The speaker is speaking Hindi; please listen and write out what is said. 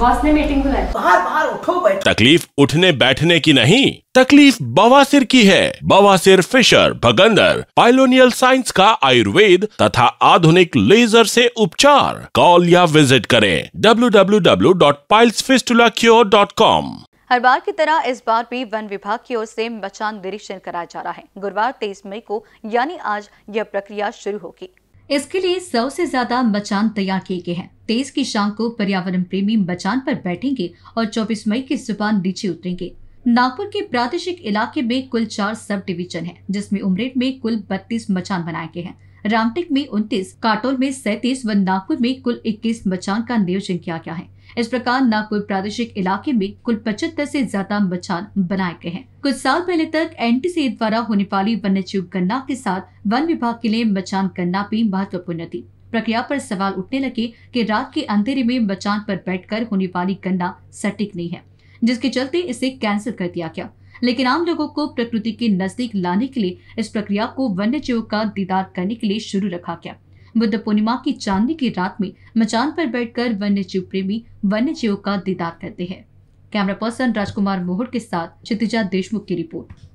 बॉस ने मीटिंग बुलाई बाहर बाहर उठो बैठ तकलीफ उठने बैठने की नहीं तकलीफ बवासीर की है बवासीर फिशर भगंदर पाइलोनियल साइंस का आयुर्वेद तथा आधुनिक लेजर से उपचार कॉल या विजिट करें www.pilesfistulacure.com हर बार की तरह इस बार भी वन विभाग की ओर से मचान निरीक्षण कराया जा रहा है गुरुवार तेईस मई को यानी आज यह प्रक्रिया शुरू होगी इसके लिए सौ से ज्यादा मचान तैयार किए गए हैं तेईस की शाम को पर्यावरण प्रेमी मचान पर बैठेंगे और 24 मई की सुबह नीचे उतरेंगे नागपुर के प्रादेशिक इलाके में कुल चार सब डिवीजन है जिसमें उमरेट में कुल बत्तीस मचान बनाए गए हैं रामटेक में उन्तीस काटोल में सैतीस व नागपुर में कुल इक्कीस मचान का नियोजन किया गया है इस प्रकार नागपुर प्रादेशिक इलाके में कुल पचहत्तर से ज्यादा मचान बनाए गए हैं कुछ साल पहले तक एन द्वारा होने वाली वन्य जीव गणना के साथ वन विभाग के लिए मचान गणना भी महत्वपूर्ण थी प्रक्रिया पर सवाल उठने लगे कि रात के अंधेरे में मचान पर बैठकर होने वाली गणना सटीक नहीं है जिसके चलते इसे कैंसिल कर दिया गया लेकिन आम लोगों को प्रकृति के नजदीक लाने के लिए इस प्रक्रिया को वन्य जीवों का दीदार करने के लिए शुरू रखा गया बुद्ध पूर्णिमा की चांदी की रात में मचान पर बैठकर वन्य जीव प्रेमी वन्य जीवों का दीदार करते हैं कैमरा पर्सन राजकुमार मोहर के साथ क्षितिजा देशमुख की रिपोर्ट